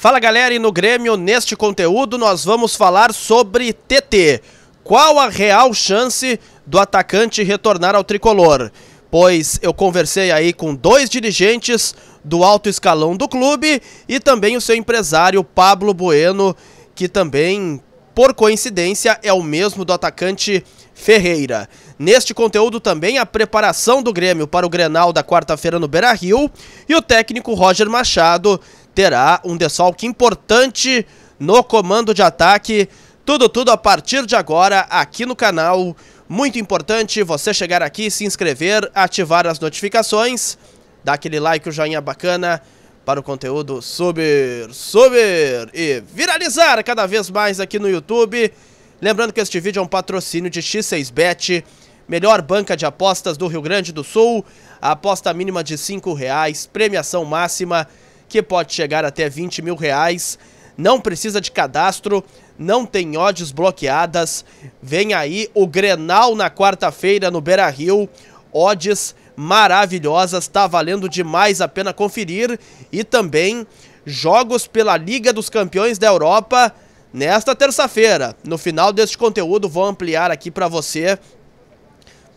Fala galera, e no Grêmio, neste conteúdo, nós vamos falar sobre TT. Qual a real chance do atacante retornar ao tricolor? Pois eu conversei aí com dois dirigentes do alto escalão do clube e também o seu empresário Pablo Bueno, que também, por coincidência, é o mesmo do atacante Ferreira. Neste conteúdo também a preparação do Grêmio para o Grenal da quarta-feira no Beira-Rio e o técnico Roger Machado terá um desfalque importante no comando de ataque. Tudo, tudo a partir de agora aqui no canal. Muito importante você chegar aqui, se inscrever, ativar as notificações, dar aquele like, o um joinha bacana para o conteúdo subir, subir e viralizar cada vez mais aqui no YouTube. Lembrando que este vídeo é um patrocínio de X6Bet, melhor banca de apostas do Rio Grande do Sul, a aposta mínima de R$ reais, premiação máxima que pode chegar até 20 mil reais. Não precisa de cadastro, não tem odds bloqueadas. Vem aí o Grenal na quarta-feira no Beira-Rio. Odds maravilhosas, está valendo demais a pena conferir. E também jogos pela Liga dos Campeões da Europa nesta terça-feira. No final deste conteúdo vou ampliar aqui para você,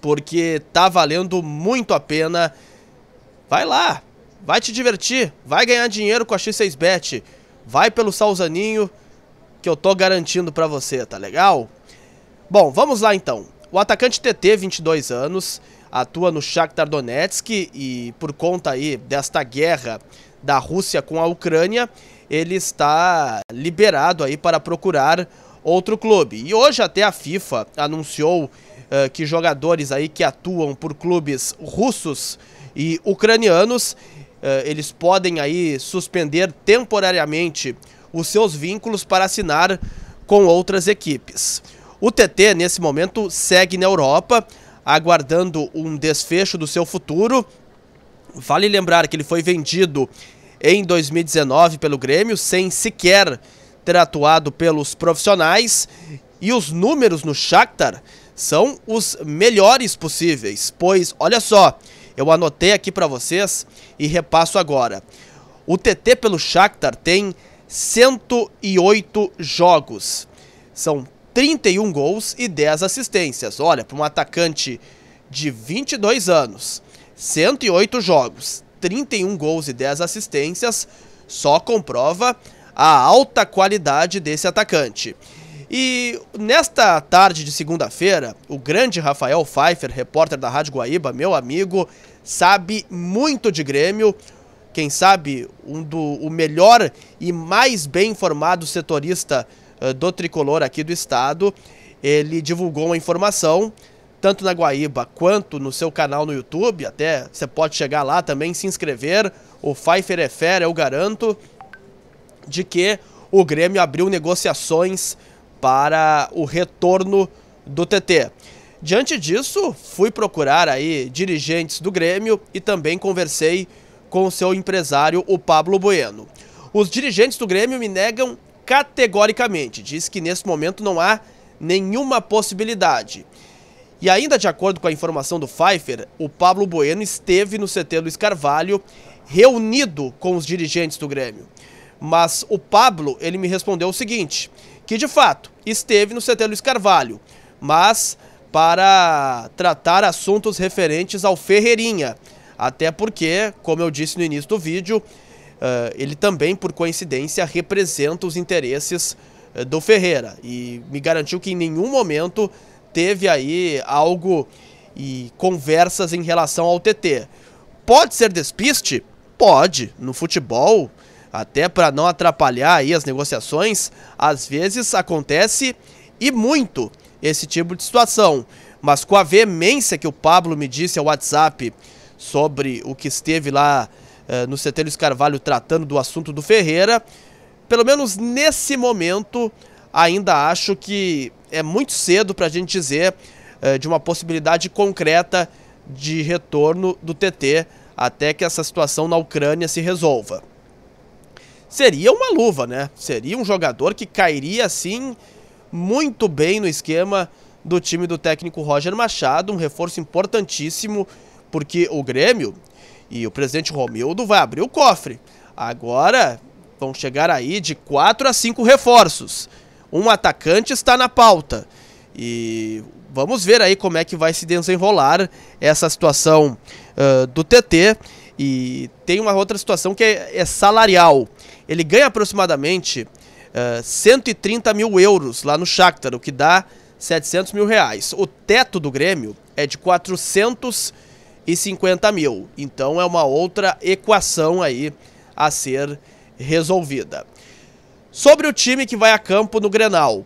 porque tá valendo muito a pena. Vai lá, Vai te divertir, vai ganhar dinheiro com a X6Bet. Vai pelo Salzaninho que eu tô garantindo pra você, tá legal? Bom, vamos lá então. O atacante TT, 22 anos, atua no Shakhtar Donetsk e por conta aí desta guerra da Rússia com a Ucrânia, ele está liberado aí para procurar outro clube. E hoje até a FIFA anunciou uh, que jogadores aí que atuam por clubes russos e ucranianos eh, eles podem aí suspender temporariamente os seus vínculos para assinar com outras equipes. O TT, nesse momento, segue na Europa, aguardando um desfecho do seu futuro. Vale lembrar que ele foi vendido em 2019 pelo Grêmio, sem sequer ter atuado pelos profissionais. E os números no Shakhtar são os melhores possíveis, pois, olha só, eu anotei aqui para vocês e repasso agora. O TT pelo Shakhtar tem 108 jogos. São 31 gols e 10 assistências. Olha, para um atacante de 22 anos, 108 jogos, 31 gols e 10 assistências, só comprova a alta qualidade desse atacante. E nesta tarde de segunda-feira, o grande Rafael Pfeiffer, repórter da Rádio Guaíba, meu amigo, sabe muito de Grêmio. Quem sabe um do o melhor e mais bem informado setorista uh, do tricolor aqui do estado. Ele divulgou uma informação tanto na Guaíba quanto no seu canal no YouTube, até você pode chegar lá também se inscrever. O Pfeiffer é fera, eu garanto de que o Grêmio abriu negociações para o retorno do TT. Diante disso, fui procurar aí dirigentes do Grêmio e também conversei com o seu empresário, o Pablo Bueno. Os dirigentes do Grêmio me negam categoricamente, diz que nesse momento não há nenhuma possibilidade. E ainda de acordo com a informação do Pfeiffer, o Pablo Bueno esteve no CT Luiz Carvalho reunido com os dirigentes do Grêmio. Mas o Pablo, ele me respondeu o seguinte, que de fato esteve no CT Luiz Carvalho, mas para tratar assuntos referentes ao Ferreirinha. Até porque, como eu disse no início do vídeo, uh, ele também, por coincidência, representa os interesses uh, do Ferreira. E me garantiu que em nenhum momento teve aí algo e conversas em relação ao TT. Pode ser despiste? Pode. No futebol, até para não atrapalhar aí as negociações, às vezes acontece e muito esse tipo de situação. Mas com a veemência que o Pablo me disse ao WhatsApp sobre o que esteve lá eh, no Cetelhos Carvalho tratando do assunto do Ferreira, pelo menos nesse momento, ainda acho que é muito cedo para a gente dizer eh, de uma possibilidade concreta de retorno do TT até que essa situação na Ucrânia se resolva seria uma luva, né? Seria um jogador que cairia, assim, muito bem no esquema do time do técnico Roger Machado, um reforço importantíssimo, porque o Grêmio e o presidente Romildo vai abrir o cofre. Agora vão chegar aí de 4 a 5 reforços. Um atacante está na pauta. E vamos ver aí como é que vai se desenrolar essa situação uh, do TT e tem uma outra situação que é, é salarial. Ele ganha aproximadamente uh, eh, 130 mil euros lá no Shakhtar, o que dá 700 mil reais. O teto do Grêmio é de 450 mil. Então é uma outra equação aí a ser resolvida. Sobre o time que vai a campo no Grenal.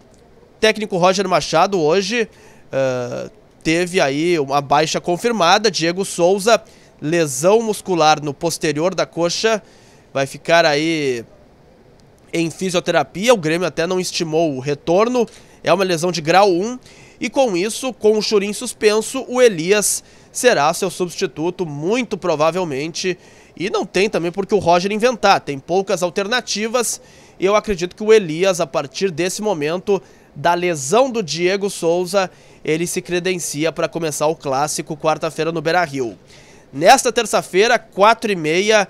técnico Roger Machado hoje uh, teve aí uma baixa confirmada. Diego Souza lesão muscular no posterior da coxa, vai ficar aí em fisioterapia. O Grêmio até não estimou o retorno, é uma lesão de grau 1. E com isso, com o Churin suspenso, o Elias será seu substituto, muito provavelmente. E não tem também porque o Roger inventar, tem poucas alternativas. E eu acredito que o Elias, a partir desse momento, da lesão do Diego Souza, ele se credencia para começar o clássico quarta-feira no Beira Rio nesta terça-feira, 4 e meia,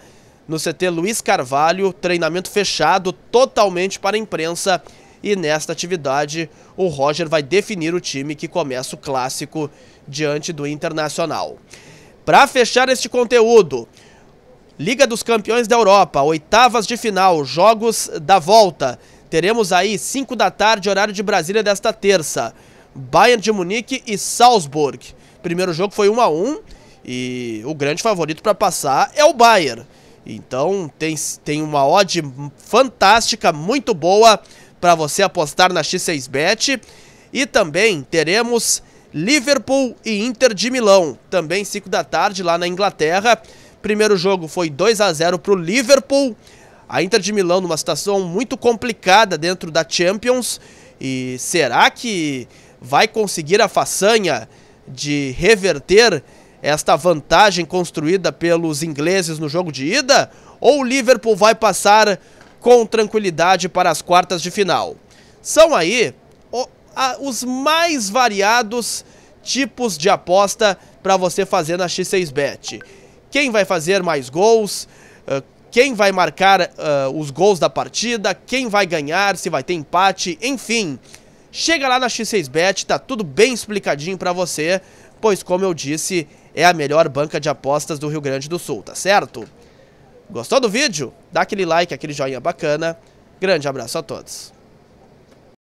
no CT Luiz Carvalho, treinamento fechado totalmente para a imprensa. E nesta atividade, o Roger vai definir o time que começa o clássico diante do Internacional. Para fechar este conteúdo, Liga dos Campeões da Europa, oitavas de final, jogos da volta. Teremos aí 5 da tarde, horário de Brasília desta terça. Bayern de Munique e Salzburg. Primeiro jogo foi 1 a 1 e o grande favorito para passar é o Bayern. Então tem, tem uma odd fantástica, muito boa para você apostar na X6Bet. E também teremos Liverpool e Inter de Milão, também 5 da tarde lá na Inglaterra. Primeiro jogo foi 2 a 0 para o Liverpool. A Inter de Milão numa situação muito complicada dentro da Champions. E será que vai conseguir a façanha de reverter esta vantagem construída pelos ingleses no jogo de ida? Ou o Liverpool vai passar com tranquilidade para as quartas de final? São aí os mais variados tipos de aposta para você fazer na X6Bet. Quem vai fazer mais gols? Quem vai marcar uh, os gols da partida? Quem vai ganhar? Se vai ter empate? Enfim, chega lá na X6Bet, tá tudo bem explicadinho para você, pois como eu disse, é a melhor banca de apostas do Rio Grande do Sul, tá certo? Gostou do vídeo? Dá aquele like, aquele joinha bacana. Grande abraço a todos.